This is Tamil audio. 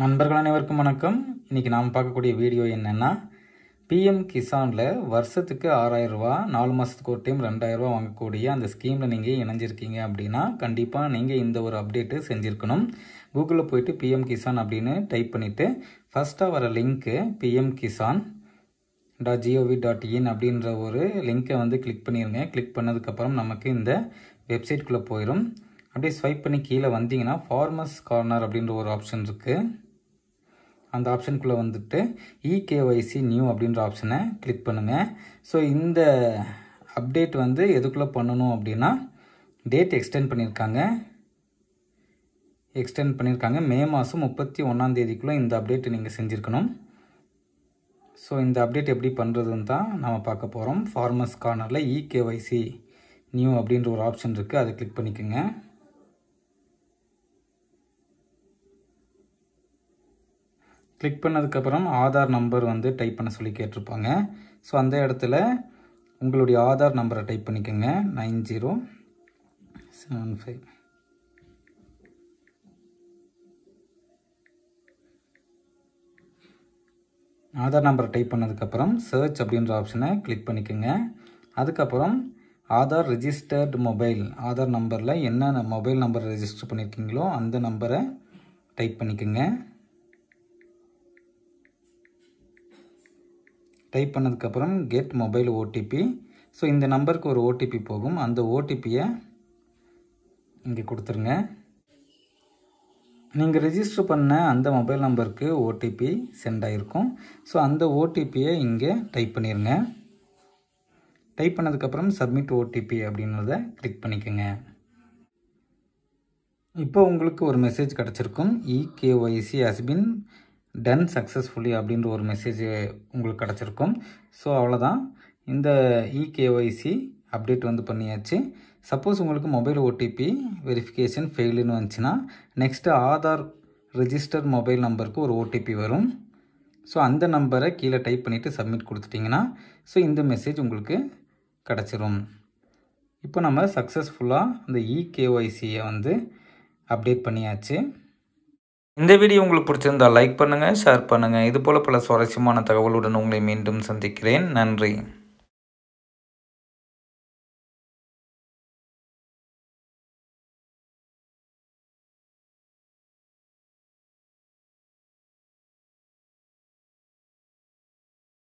நண்பர்கள் அனைவருக்கும் வணக்கம் இன்றைக்கி நாம் பார்க்கக்கூடிய வீடியோ என்னென்னா பிஎம் கிசானில் வருஷத்துக்கு ஆறாயிரம் ரூபா நாலு மாதத்துக்கு ஒரு டைம் ரெண்டாயிரம் ரூபா வாங்கக்கூடிய அந்த ஸ்கீமில் நீங்கள் இணைஞ்சிருக்கீங்க அப்படின்னா கண்டிப்பாக நீங்கள் இந்த ஒரு அப்டேட்டு செஞ்சுருக்கணும் கூகுளில் போயிட்டு பிஎம் கிசான் அப்படின்னு டைப் பண்ணிவிட்டு ஃபஸ்ட்டாக வர link PM Kisan dot GOV dot in அப்படின்ற ஒரு லிங்க்கை வந்து கிளிக் பண்ணிடுங்க கிளிக் பண்ணதுக்கப்புறம் நமக்கு இந்த வெப்சைட்குள்ளே போயிடும் அப்படியே ஸ்வைப் பண்ணி கீழே வந்தீங்கன்னா ஃபார்மர்ஸ் கார்னர் அப்படின்ற ஒரு ஆப்ஷன் இருக்குது அந்த ஆப்ஷனுக்குள்ளே வந்துட்டு இகேஒய்சி e நியூ அப்படின்ற ஆப்ஷனை கிளிக் பண்ணுங்கள் ஸோ இந்த அப்டேட் வந்து எதுக்குள்ளே பண்ணணும் அப்படின்னா டேட் எக்ஸ்டெண்ட் பண்ணியிருக்காங்க எக்ஸ்டெண்ட் பண்ணியிருக்காங்க மே மாதம் முப்பத்தி ஒன்றாந்தேதிக்குள்ளே இந்த அப்டேட் நீங்கள் செஞ்சுருக்கணும் ஸோ இந்த அப்டேட் எப்படி பண்ணுறதுன்னு தான் நம்ம பார்க்க போகிறோம் ஃபார்மர்ஸ் கார்னரில் இகேஒய்சி நியூ அப்படின்ற ஒரு ஆப்ஷன் இருக்குது அதை கிளிக் பண்ணிக்கோங்க கிளிக் பண்ணதுக்கப்புறம் ஆதார் நம்பர் வந்து டைப் பண்ண சொல்லி கேட்டிருப்பாங்க ஸோ அந்த இடத்துல உங்களுடைய ஆதார் நம்பரை டைப் பண்ணிக்கோங்க nine zero seven five Aadhaar நம்பரை டைப் பண்ணதுக்கப்புறம் சர்ச் அப்படின்ற ஆப்ஷனை கிளிக் பண்ணிக்கோங்க அதுக்கப்புறம் ஆதார் ரிஜிஸ்டர்டு மொபைல் ஆதார் நம்பரில் என்ன மொபைல் நம்பர் ரிஜிஸ்டர் பண்ணியிருக்கீங்களோ அந்த நம்பரை டைப் பண்ணிக்கோங்க டைப் பண்ணதுக்கப்புறம் கெட் மொபைல் ஓடிபி ஸோ இந்த நம்பருக்கு ஒரு ஓடிபி போகும் அந்த ஓடிபியை இங்கே கொடுத்துருங்க நீங்கள் ரிஜிஸ்டர் பண்ண அந்த மொபைல் நம்பருக்கு ஓடிபி சென்ட் ஆகிருக்கும் ஸோ அந்த ஓடிபியை இங்கே டைப் பண்ணிடுங்க டைப் பண்ணதுக்கப்புறம் சப்மிட் ஓடிபி அப்படின்றத கிளிக் பண்ணிக்கோங்க இப்போ உங்களுக்கு ஒரு மெசேஜ் கிடச்சிருக்கும் eKYC e has been done successfully அப்படின்ற ஒரு மெசேஜ் உங்களுக்கு கிடச்சிருக்கும் ஸோ அவ்வளோதான் இந்த இகேஒய்சி e அப்டேட் வந்து பண்ணியாச்சு சப்போஸ் உங்களுக்கு மொபைல் ஓடிபி வெரிஃபிகேஷன் ஃபெயிலுன்னு வந்துச்சுன்னா நெக்ஸ்ட்டு ஆதார் ரிஜிஸ்டர் மொபைல் நம்பருக்கு ஒரு ஓடிபி வரும் ஸோ அந்த நம்பரை கீழே டைப் பண்ணிவிட்டு சப்மிட் கொடுத்துட்டிங்கன்னா ஸோ இந்த மெசேஜ் உங்களுக்கு கிடச்சிரும் இப்போ நம்ம சக்ஸஸ்ஃபுல்லாக இந்த இகேஒய்சியை e வந்து அப்டேட் பண்ணியாச்சு இந்த வீடியோ உங்களுக்கு பிடிச்சிருந்தால் லைக் பண்ணுங்கள் ஷேர் பண்ணுங்கள் இதுபோல் பல சுவாரஸ்யமான தகவலுடன் உங்களை மீண்டும் சந்திக்கிறேன் நன்றி